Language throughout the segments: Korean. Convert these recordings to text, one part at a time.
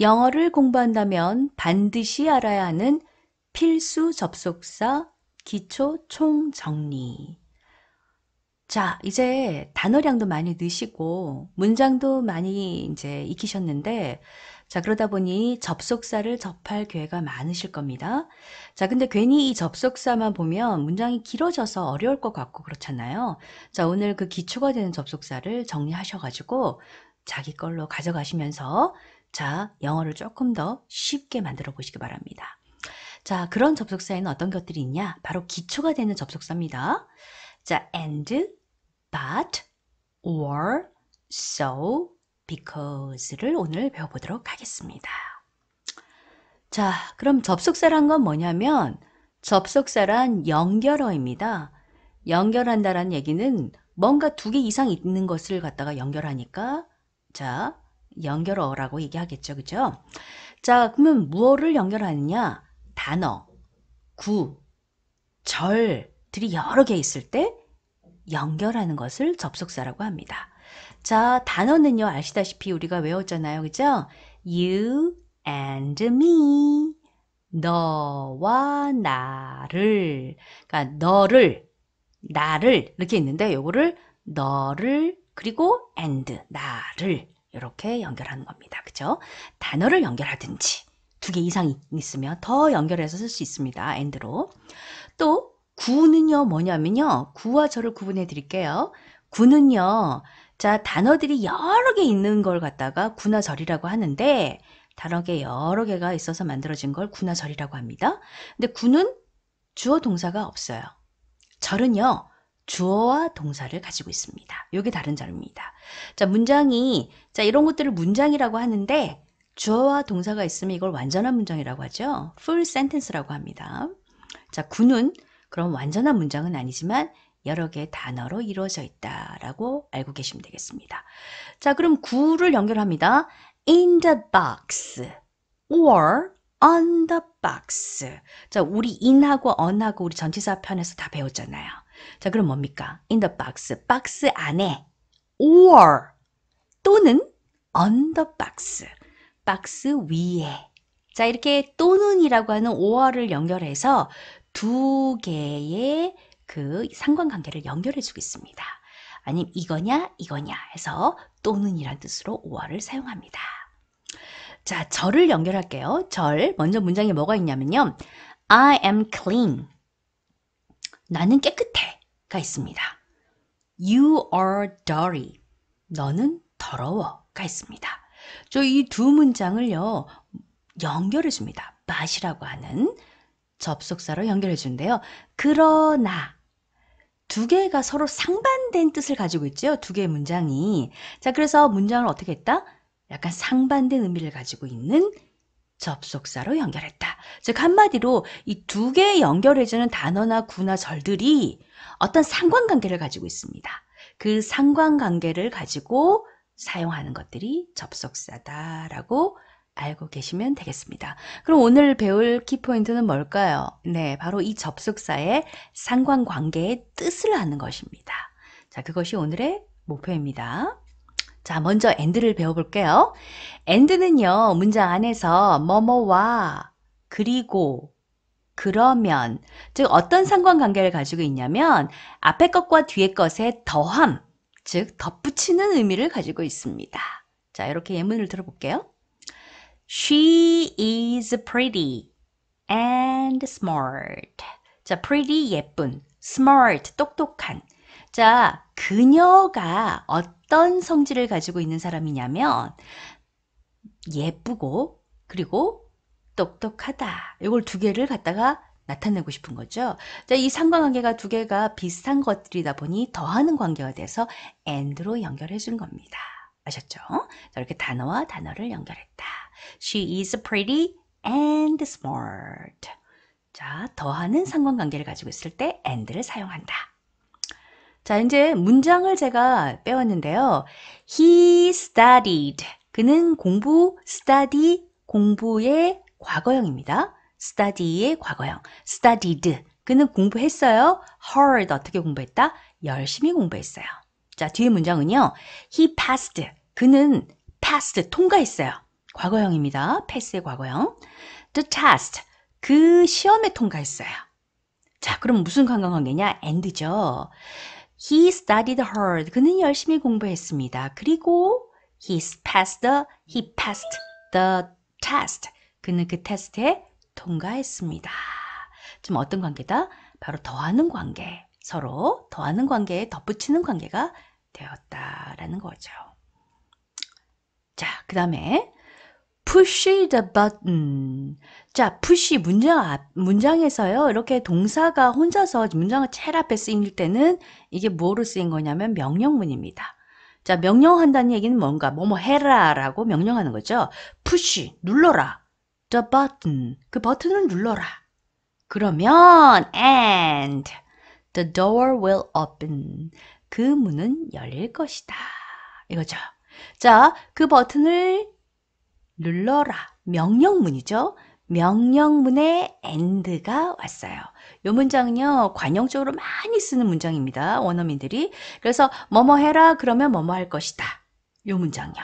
영어를 공부한다면 반드시 알아야 하는 필수 접속사 기초 총정리 자, 이제 단어량도 많이 넣으시고 문장도 많이 이제 익히셨는데 자, 그러다 보니 접속사를 접할 기회가 많으실 겁니다. 자, 근데 괜히 이 접속사만 보면 문장이 길어져서 어려울 것 같고 그렇잖아요. 자, 오늘 그 기초가 되는 접속사를 정리하셔가지고 자기 걸로 가져가시면서 자, 영어를 조금 더 쉽게 만들어 보시기 바랍니다. 자, 그런 접속사에는 어떤 것들이 있냐? 바로 기초가 되는 접속사입니다. 자, and, but, or, so, because를 오늘 배워보도록 하겠습니다. 자, 그럼 접속사란 건 뭐냐면 접속사란 연결어입니다. 연결한다라는 얘기는 뭔가 두 개 이상 있는 것을 갖다가 연결하니까 자, 연결어라고 얘기하겠죠. 그죠? 자, 그러면 무엇을 연결하느냐? 단어, 구, 절들이 여러 개 있을 때 연결하는 것을 접속사라고 합니다. 자, 단어는요. 아시다시피 우리가 외웠잖아요. 그죠? you and me 너와 나를 그러니까 너를 나를 이렇게 있는데 요거를 너를 그리고 and 나를 이렇게 연결하는 겁니다. 그죠? 단어를 연결하든지 두 개 이상 있으면 더 연결해서 쓸 수 있습니다. a 드로또 구는요 뭐냐면요. 구와 저를 구분해 드릴게요. 구는요. 자 단어들이 여러 개 있는 걸 갖다가 구나 절이라고 하는데 단어 개 여러 개가 있어서 만들어진 걸 구나 절이라고 합니다. 근데 구는 주어 동사가 없어요. 절은요. 주어와 동사를 가지고 있습니다. 이게 다른 점입니다. 자, 문장이 자, 이런 것들을 문장이라고 하는데 주어와 동사가 있으면 이걸 완전한 문장이라고 하죠. full sentence라고 합니다. 자, 구는 그럼 완전한 문장은 아니지만 여러 개의 단어로 이루어져 있다라고 알고 계시면 되겠습니다. 자, 그럼 구를 연결합니다. in the box or on the box. 자, 우리 in하고 on하고 우리 전치사 편에서 다 배웠잖아요. 자, 그럼 뭡니까? in the box, 박스 안에 or 또는 on the box, 박스 위에 자, 이렇게 또는이라고 하는 or를 연결해서 두 개의 그 상관관계를 연결해 주겠습니다. 아니면 이거냐 이거냐 해서 또는이란 뜻으로 or를 사용합니다. 자, 절을 연결할게요. 절 먼저 문장에 뭐가 있냐면요. I am clean. 나는 깨끗해. 가 있습니다. You are dirty. 너는 더러워. 가 있습니다. 저 이 두 문장을요, 연결해 줍니다. but이라고 하는 접속사로 연결해 주는데요. 그러나 두 개가 서로 상반된 뜻을 가지고 있죠. 두 개의 문장이. 자, 그래서 문장을 어떻게 했다? 약간 상반된 의미를 가지고 있는 접속사로 연결했다. 즉 한마디로 이 두개의 연결해주는 단어나 구나 절들이 어떤 상관관계를 가지고 있습니다. 그 상관관계를 가지고 사용하는 것들이 접속사다라고 알고 계시면 되겠습니다. 그럼 오늘 배울 키포인트는 뭘까요? 네, 바로 이 접속사의 상관관계의 뜻을 아는 것입니다. 자, 그것이 오늘의 목표입니다. 자, 먼저 a 드를 배워볼게요. a 드는요 문장 안에서 뭐뭐와 그리고 그러면 즉 어떤 상관관계를 가지고 있냐면 앞에 것과 뒤에 것의 더함 즉 덧붙이는 의미를 가지고 있습니다. 자 이렇게 예문을 들어볼게요. She is pretty and smart. 자 pretty 예쁜, smart 똑똑한. 자 그녀가 어떤 성질을 가지고 있는 사람이냐면 예쁘고 그리고 똑똑하다. 이걸 두 개를 갖다가 나타내고 싶은 거죠. 자, 이 상관관계가 두 개가 비슷한 것들이다 보니 더하는 관계가 돼서 and로 연결해 준 겁니다. 아셨죠? 자, 이렇게 단어와 단어를 연결했다. She is pretty and smart. 자, 더하는 상관관계를 가지고 있을 때 and를 사용한다. 자, 이제 문장을 제가 빼왔는데요. He studied. 그는 공부, study, 공부에 과거형입니다. study의 과거형, studied. 그는 공부했어요. hard 어떻게 공부했다? 열심히 공부했어요. 자, 뒤에 문장은요. He passed. 그는 passed 통과했어요. 과거형입니다. pass의 과거형. The test. 그 시험에 통과했어요. 자, 그럼 무슨 관광관계냐? and죠. He studied hard. 그는 열심히 공부했습니다. 그리고 he passed, he passed the test. 그는 그 테스트에 통과했습니다. 좀 어떤 관계다? 바로 더하는 관계. 서로 더하는 관계에 덧붙이는 관계가 되었다라는 거죠. 자, 그 다음에 push the button. 자, push 문장 앞, 문장에서요. 이렇게 동사가 혼자서 문장을 제일 앞에 쓰일 때는 이게 뭐로 쓰인 거냐면 명령문입니다. 자, 명령한다는 얘기는 뭔가 뭐뭐 해라라고 명령하는 거죠. push 눌러라. the button. 그 버튼을 눌러라. 그러면 and the door will open. 그 문은 열릴 것이다. 이거죠. 자, 그 버튼을 눌러라. 명령문이죠. 명령문에 e n d 가 왔어요. 이 문장은요. 관용적으로 많이 쓰는 문장입니다. 원어민들이. 그래서 뭐뭐 해라 그러면 뭐뭐 할 것이다. 이 문장이요.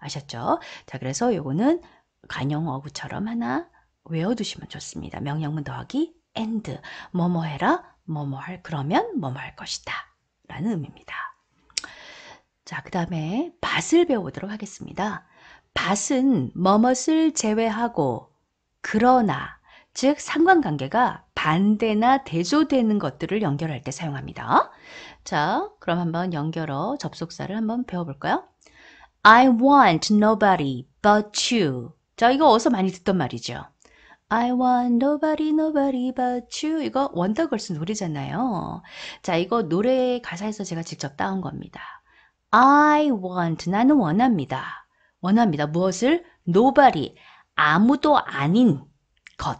아셨죠? 자, 그래서 요거는 간용어구처럼 하나 외워두시면 좋습니다. 명령문 더하기 and 뭐뭐 해라 뭐뭐 할 그러면 뭐뭐 할 것이다 라는 의미입니다. 자그 다음에 밭을 배워보도록 하겠습니다. 밭은 뭐뭇을 제외하고 그러나 즉 상관관계가 반대나 대조되는 것들을 연결할 때 사용합니다. 자 그럼 한번 연결어 접속사를 한번 배워볼까요? I want nobody but you 자, 이거 어서 많이 듣던 말이죠. I want nobody, nobody but you. 이거 원더걸스 노래잖아요. 자, 이거 노래 가사에서 제가 직접 따온 겁니다. I want. 나는 원합니다. 원합니다. 무엇을? nobody. 아무도 아닌 것.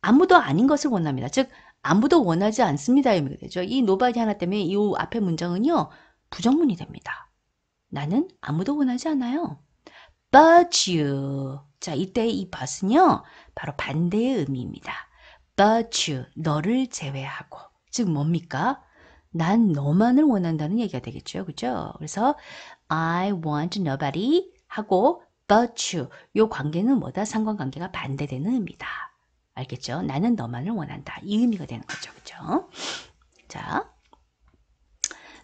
아무도 아닌 것을 원합니다. 즉, 아무도 원하지 않습니다. 이렇게 되죠. 이 nobody 하나 때문에 이 앞에 문장은요, 부정문이 됩니다. 나는 아무도 원하지 않아요. but you. 자, 이때 이 but은요. 바로 반대의 의미입니다. but you, 너를 제외하고. 즉 뭡니까? 난 너만을 원한다는 얘기가 되겠죠. 그죠? 그래서 I want nobody 하고 but you. 요 관계는 뭐다? 상관관계가 반대되는 의미다. 알겠죠? 나는 너만을 원한다. 이 의미가 되는 거죠. 그죠? 자.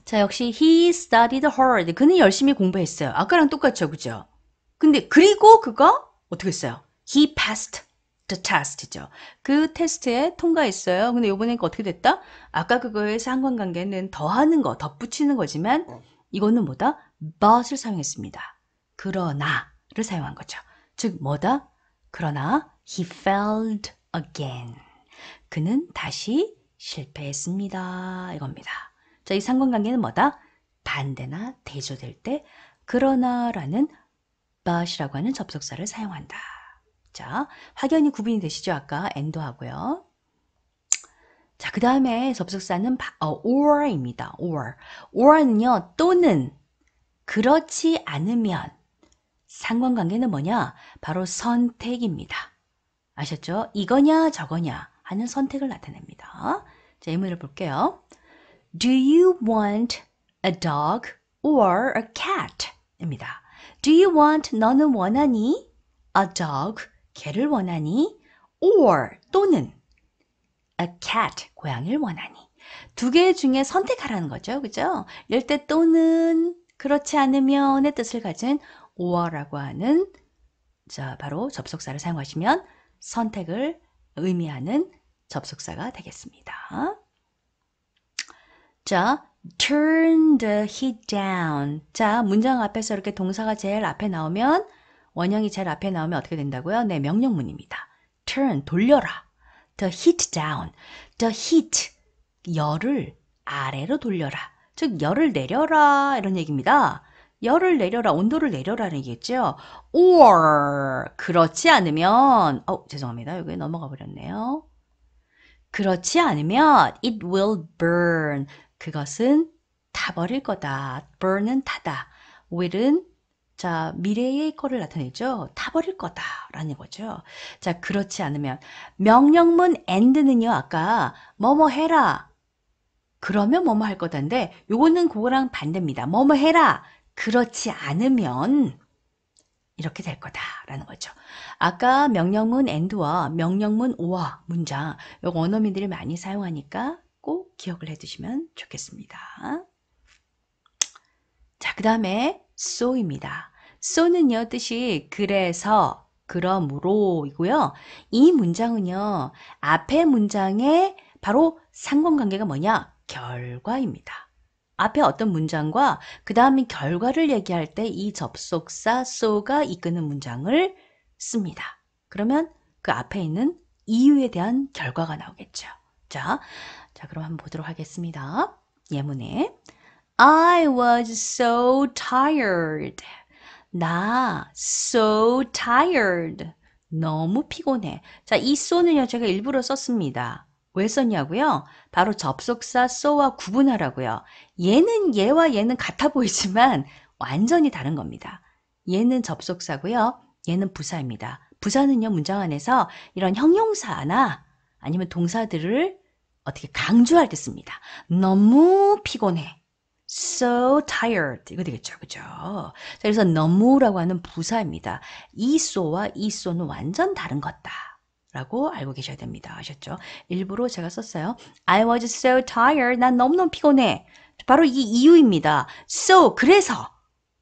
자, 역시 he studied hard. 그는 열심히 공부했어요. 아까랑 똑같죠. 그죠? 근데 그리고 그거 어떻게 했어요? He passed the test죠. 그 테스트에 통과했어요. 근데 요번엔 어떻게 됐다? 아까 그거의 상관관계는 더하는 거, 덧붙이는 거지만 어. 이거는 뭐다? but을 사용했습니다. 그러나를 사용한 거죠. 즉 뭐다? 그러나 he failed again. 그는 다시 실패했습니다. 이겁니다. 자, 이 상관관계는 뭐다? 반대나 대조될 때 그러나라는 b u t 이라고 하는 접속사를 사용한다. 자, 확연히 구분이 되시죠? 아까 and도 하고요. 자, 그 다음에 접속사는 어, or입니다. or. or는요, 또는 그렇지 않으면 상관관계는 뭐냐? 바로 선택입니다. 아셨죠? 이거냐 저거냐 하는 선택을 나타냅니다. 자, 예문을 볼게요. Do you want a dog or a cat? 입니다. Do you want 너는 원하니? A dog 개를 원하니? Or 또는 a cat 고양이를 원하니? 두 개 중에 선택하라는 거죠. 그죠? 이럴 때 또는 그렇지 않으면의 뜻을 가진 or라고 하는 자, 바로 접속사를 사용하시면 선택을 의미하는 접속사가 되겠습니다. 자, turn the heat down. 자, 문장 앞에서 이렇게 동사가 제일 앞에 나오면 원형이 제일 앞에 나오면 어떻게 된다고요? 네, 명령문입니다. turn 돌려라. the heat down. the heat 열을 아래로 돌려라. 즉 열을 내려라 이런 얘기입니다. 열을 내려라, 온도를 내려라는 얘기겠죠. or 그렇지 않으면 어, 죄송합니다. 여기 넘어가 버렸네요. 그렇지 않으면 it will burn. 그것은 다버릴 거다. burn은 타다. will은 자, 미래의 거를 나타내죠. 다버릴 거다. 라는 거죠. 자, 그렇지 않으면. 명령문 end는요, 아까, 뭐뭐 해라. 그러면 뭐뭐 할 거다인데, 요거는 그거랑 반대입니다. 뭐뭐 해라. 그렇지 않으면, 이렇게 될 거다라는 거죠. 아까 명령문 end와 명령문 오와 문장, 요거 원어민들이 많이 사용하니까 기억을 해두시면 좋겠습니다. 자, 그 다음에 so입니다. so는요, 뜻이 그래서, 그러므로이고요. 이 문장은요, 앞에 문장에 바로 상관관계가 뭐냐? 결과입니다. 앞에 어떤 문장과 그 다음에 결과를 얘기할 때 이 접속사 so가 이끄는 문장을 씁니다. 그러면 그 앞에 있는 이유에 대한 결과가 나오겠죠. 자, 자, 그럼 한번 보도록 하겠습니다. 예문에 I was so tired. 나 so tired. 너무 피곤해. 자, 이 so는요, 제가 일부러 썼습니다. 왜 썼냐고요? 바로 접속사 so와 구분하라고요. 얘는 얘와 얘는 같아 보이지만 완전히 다른 겁니다. 얘는 접속사고요. 얘는 부사입니다. 부사는요, 문장 안에서 이런 형용사나 아니면 동사들을 어떻게 강조할 때 씁니다. 너무 피곤해. so tired 이거 되겠죠 그죠 자, 그래서 너무라고 하는 부사입니다 이소와이소는 완전 다른 것다 라고 알고 계셔야 됩니다 아셨죠 일부러 제가 썼어요 I was so tired 난 너무너무 피곤해 바로 이 이유입니다 so 그래서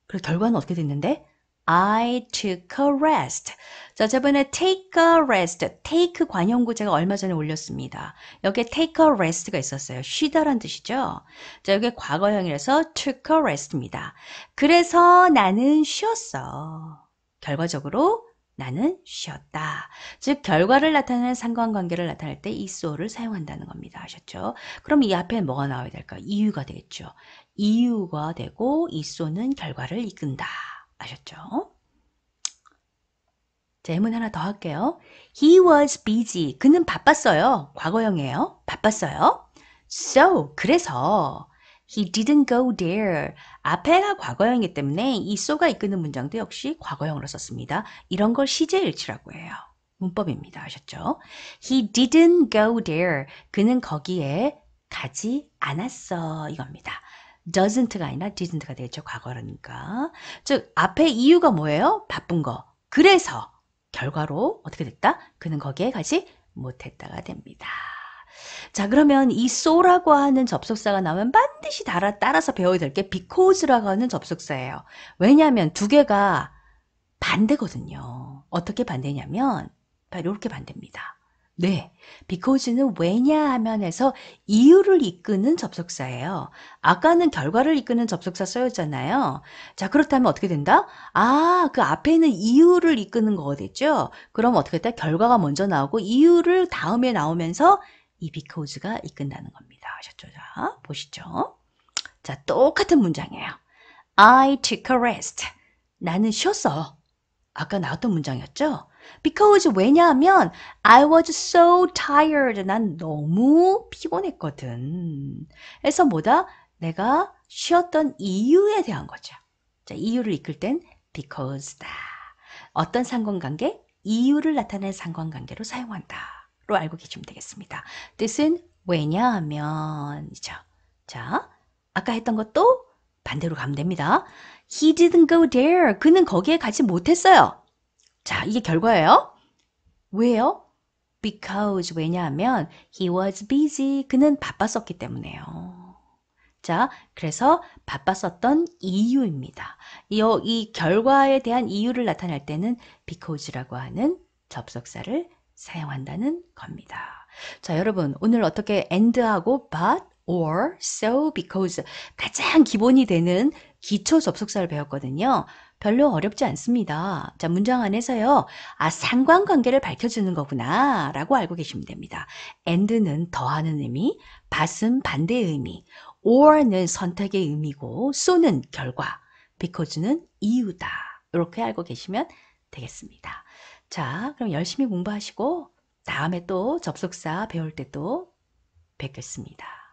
그 결과는 어떻게 됐는데 I took a rest. 저번에 take a rest. take 관용구 제가 얼마 전에 올렸습니다. 여기에 take a rest가 있었어요. 쉬다란 뜻이죠. 자, 여기 과거형이라서 took a rest입니다. 그래서 나는 쉬었어. 결과적으로 나는 쉬었다. 즉 결과를 나타내는 상관관계를 나타낼 때 is어를 사용한다는 겁니다. 아셨죠? 그럼 이 앞에 뭐가 나와야 될까요? 이유가 되겠죠. 이유가 되고 is어는 결과를 이끈다. 아셨죠? 자, 문 하나 더 할게요. He was busy. 그는 바빴어요. 과거형이에요. 바빴어요. So, 그래서 He didn't go there. 앞에가 과거형이기 때문에 이 so가 이끄는 문장도 역시 과거형으로 썼습니다. 이런 걸 시제일치라고 해요. 문법입니다. 아셨죠? He didn't go there. 그는 거기에 가지 않았어. 이겁니다. doesn't가 아니라 didn't가 되겠죠. 과거라니까. 즉 앞에 이유가 뭐예요? 바쁜 거. 그래서 결과로 어떻게 됐다? 그는 거기에 가지 못했다가 됩니다. 자 그러면 이 so라고 하는 접속사가 나오면 반드시 따라, 따라서 배워야 될 게 because라고 하는 접속사예요. 왜냐하면 두 개가 반대거든요. 어떻게 반대냐면 바로 이렇게 반대입니다. 네. because는 왜냐하면해서 이유를 이끄는 접속사예요. 아까는 결과를 이끄는 접속사 써였잖아요. 자, 그렇다면 어떻게 된다? 아, 그 앞에 있는 이유를 이끄는 거겠죠 그럼 어떻게 됐다? 결과가 먼저 나오고 이유를 다음에 나오면서 이 because가 이끈다는 겁니다. 아셨죠? 자, 보시죠. 자, 똑같은 문장이에요. I took a rest. 나는 쉬었어. 아까 나왔던 문장이었죠? Because 왜냐하면 I was so tired. 난 너무 피곤했거든. 그래서 뭐다? 내가 쉬었던 이유에 대한 거죠. 자, 이유를 이끌 땐 because다. 어떤 상관관계? 이유를 나타낸 상관관계로 사용한다. 로 알고 계시면 되겠습니다. 뜻은 왜냐하면이죠. 자, 아까 했던 것도 반대로 가면 됩니다. He didn't go there. 그는 거기에 가지 못했어요. 자, 이게 결과예요. 왜요? Because 왜냐하면 he was busy. 그는 바빴었기 때문에요. 자, 그래서 바빴었던 이유입니다. 이, 이 결과에 대한 이유를 나타낼 때는 because라고 하는 접속사를 사용한다는 겁니다. 자, 여러분 오늘 어떻게 end하고 but or so because 가장 기본이 되는 기초 접속사를 배웠거든요. 별로 어렵지 않습니다. 자, 문장 안에서요. 아, 상관관계를 밝혀주는 거구나 라고 알고 계시면 됩니다. and는 더하는 의미, but은 반대의 의미, or는 선택의 의미고, so는 결과, because는 이유다. 이렇게 알고 계시면 되겠습니다. 자, 그럼 열심히 공부하시고 다음에 또 접속사 배울 때 또 뵙겠습니다.